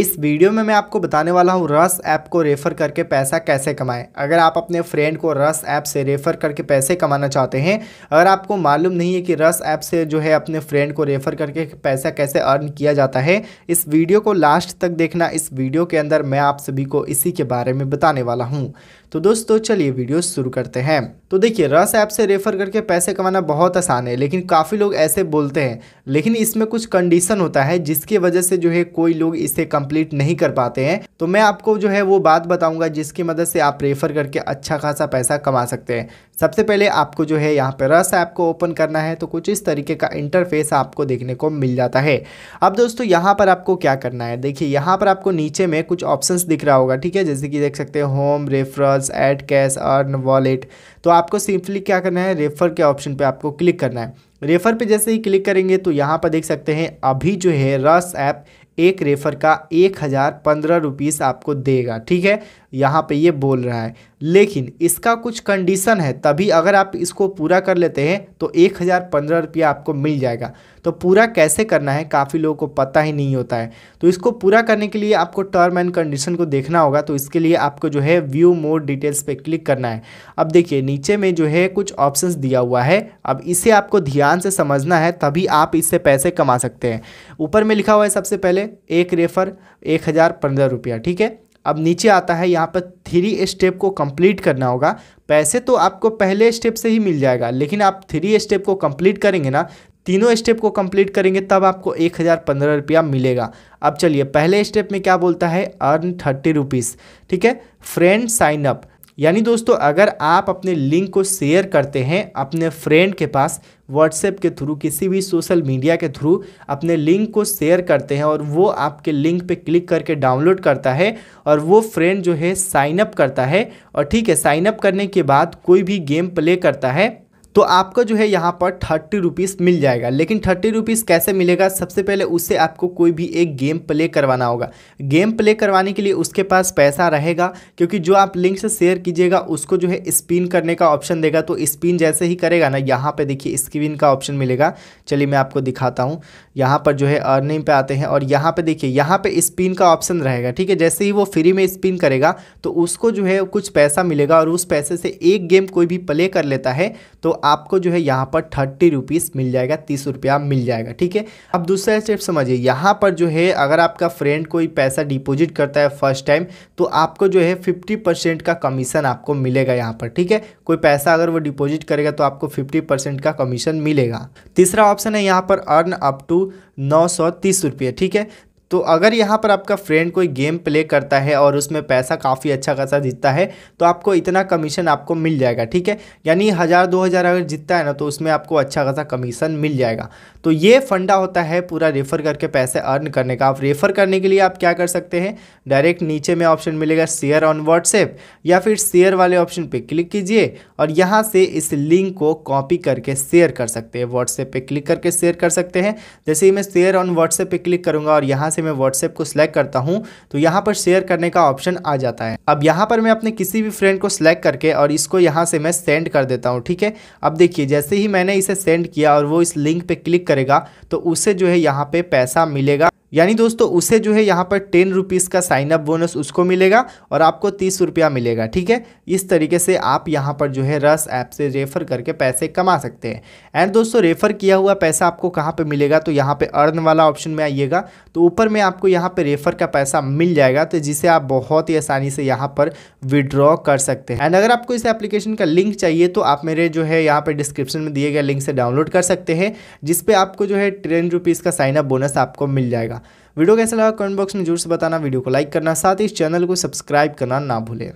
इस वीडियो में मैं आपको बताने वाला हूँ रस ऐप को रेफ़र करके पैसा कैसे कमाएं अगर आप अपने फ्रेंड को रस ऐप से रेफ़र करके पैसे कमाना चाहते हैं अगर आपको मालूम नहीं है कि रस ऐप से जो है अपने फ्रेंड को रेफ़र करके पैसा कैसे अर्न किया जाता है इस वीडियो को लास्ट तक देखना इस वीडियो के अंदर मैं आप सभी को इसी के बारे में बताने वाला हूँ तो दोस्तों चलिए वीडियो शुरू करते हैं तो देखिए रस ऐप से रेफ़र करके पैसे कमाना बहुत आसान है लेकिन काफ़ी लोग ऐसे बोलते हैं लेकिन इसमें कुछ कंडीशन होता है जिसकी वजह से जो है कोई लोग इसे कम कंप्लीट नहीं कर पाते हैं तो मैं आपको जो है वो बात बताऊंगा जिसकी मदद से आप रेफर करके अच्छा खासा पैसा कमा सकते हैं सबसे पहले आपको जो है यहाँ पर रस ऐप को ओपन करना है तो कुछ इस तरीके का इंटरफेस आपको देखने को मिल जाता है अब दोस्तों यहाँ पर आपको क्या करना है देखिए यहाँ पर आपको नीचे में कुछ ऑप्शंस दिख रहा होगा ठीक है जैसे कि देख सकते हैं home referrals add cash earn wallet तो आपको सिंपली क्या करना है रेफर के ऑप्शन पर आपको क्लिक करना है रेफर पर जैसे ही क्लिक करेंगे तो यहाँ पर देख सकते हैं अभी जो है रस ऐप एक रेफर का एक हज़ार पंद्रह रुपीज़ आपको देगा ठीक है यहाँ पे ये बोल रहा है लेकिन इसका कुछ कंडीशन है तभी अगर आप इसको पूरा कर लेते हैं तो एक हज़ार पंद्रह रुपया आपको मिल जाएगा तो पूरा कैसे करना है काफ़ी लोगों को पता ही नहीं होता है तो इसको पूरा करने के लिए आपको टर्म एंड कंडीशन को देखना होगा तो इसके लिए आपको जो है व्यू मोड डिटेल्स पे क्लिक करना है अब देखिए नीचे में जो है कुछ ऑप्शंस दिया हुआ है अब इसे आपको ध्यान से समझना है तभी आप इससे पैसे कमा सकते हैं ऊपर में लिखा हुआ है सबसे पहले एक रेफर एक हज़ार पंद्रह रुपया ठीक है अब नीचे आता है यहाँ पर थ्री स्टेप को कंप्लीट करना होगा पैसे तो आपको पहले स्टेप से ही मिल जाएगा लेकिन आप थ्री स्टेप को कंप्लीट करेंगे ना तीनों स्टेप को कंप्लीट करेंगे तब आपको एक हज़ार पंद्रह रुपया मिलेगा अब चलिए पहले स्टेप में क्या बोलता है अर्न थर्टी रुपीज़ ठीक है फ्रेंड साइन अप यानी दोस्तों अगर आप अपने लिंक को शेयर करते हैं अपने फ्रेंड के पास व्हाट्सएप के थ्रू किसी भी सोशल मीडिया के थ्रू अपने लिंक को शेयर करते हैं और वो आपके लिंक पे क्लिक करके डाउनलोड करता है और वो फ्रेंड जो है साइनअप करता है और ठीक है साइन अप करने के बाद कोई भी गेम प्ले करता है तो आपको जो है यहाँ पर थर्टी रुपीज़ मिल जाएगा लेकिन थर्टी रुपीज़ कैसे मिलेगा सबसे पहले उससे आपको कोई भी एक गेम प्ले करवाना होगा गेम प्ले करवाने के लिए उसके पास पैसा रहेगा क्योंकि जो आप लिंक से शेयर कीजिएगा उसको जो है स्पिन करने का ऑप्शन देगा तो स्पिन जैसे ही करेगा ना यहाँ पर देखिए स्क्रीन का ऑप्शन मिलेगा चलिए मैं आपको दिखाता हूँ यहाँ पर जो है अर्निंग पे आते हैं और यहाँ पर देखिए यहाँ पर स्पिन का ऑप्शन रहेगा ठीक है जैसे ही वो फ्री में स्पिन करेगा तो उसको जो है कुछ पैसा मिलेगा और उस पैसे से एक गेम कोई भी प्ले कर लेता है तो आपको जो है यहाँ पर थर्टी रुपीज़ मिल जाएगा तीस रुपया मिल जाएगा ठीक है अब दूसरा स्टेप समझिए यहाँ पर जो है अगर आपका फ्रेंड कोई पैसा डिपोजिट करता है फर्स्ट टाइम तो आपको जो है फिफ्टी परसेंट का कमीशन आपको मिलेगा यहाँ पर ठीक है कोई पैसा अगर वो डिपोजिट करेगा तो आपको फिफ्टी परसेंट का कमीशन मिलेगा तीसरा ऑप्शन है यहाँ पर अर्न अप टू नौ सौ तीस रुपये ठीक है तो अगर यहाँ पर आपका फ्रेंड कोई गेम प्ले करता है और उसमें पैसा काफ़ी अच्छा खासा जीतता है तो आपको इतना कमीशन आपको मिल जाएगा ठीक है यानी हज़ार दो हज़ार अगर जीतता है ना तो उसमें आपको अच्छा खासा कमीशन मिल जाएगा तो ये फंडा होता है पूरा रेफ़र करके पैसे अर्न करने का आप रेफ़र करने के लिए आप क्या कर सकते हैं डायरेक्ट नीचे में ऑप्शन मिलेगा शेयर ऑन व्हाट्सएप या फिर शेयर वाले ऑप्शन पर क्लिक कीजिए और यहाँ से इस लिंक को कॉपी करके शेयर कर सकते हैं व्हाट्सएप पर क्लिक करके शेयर कर सकते हैं जैसे ही मैं शेयर ऑन व्हाट्सएप पर क्लिक करूँगा और यहाँ से मैं व्हाट्सएप को सिलेक्ट करता हूँ तो यहाँ पर शेयर करने का ऑप्शन आ जाता है अब यहाँ पर मैं अपने किसी भी फ्रेंड को सिलेक्ट करके और इसको यहाँ से मैं सेंड कर देता हूँ ठीक है अब देखिए जैसे ही मैंने इसे सेंड किया और वो इस लिंक पर क्लिक करेगा तो उसे जो है यहाँ पर पैसा मिलेगा यानी दोस्तों उसे जो है यहाँ पर टेन रुपीज़ का साइन अप बोनस उसको मिलेगा और आपको तीस रुपया मिलेगा ठीक है इस तरीके से आप यहाँ पर जो है रस ऐप से रेफ़र करके पैसे कमा सकते हैं एंड दोस्तों रेफ़र किया हुआ पैसा आपको कहाँ पे मिलेगा तो यहाँ पे अर्न वाला ऑप्शन में आइएगा तो ऊपर में आपको यहाँ पर रेफ़र का पैसा मिल जाएगा तो जिसे आप बहुत ही आसानी से यहाँ पर विड्रॉ कर सकते हैं एंड अगर आपको इस एप्लीकेशन का लिंक चाहिए तो आप मेरे जो है यहाँ पर डिस्क्रिप्शन में दिए गए लिंक से डाउनलोड कर सकते हैं जिसपे आपको जो है टेन रुपीज़ का साइन अप बोनस आपको मिल जाएगा वीडियो कैसा लगा कमेंट बॉक्स में जरूर से बताना वीडियो को लाइक करना साथ ही इस चैनल को सब्सक्राइब करना ना भूलें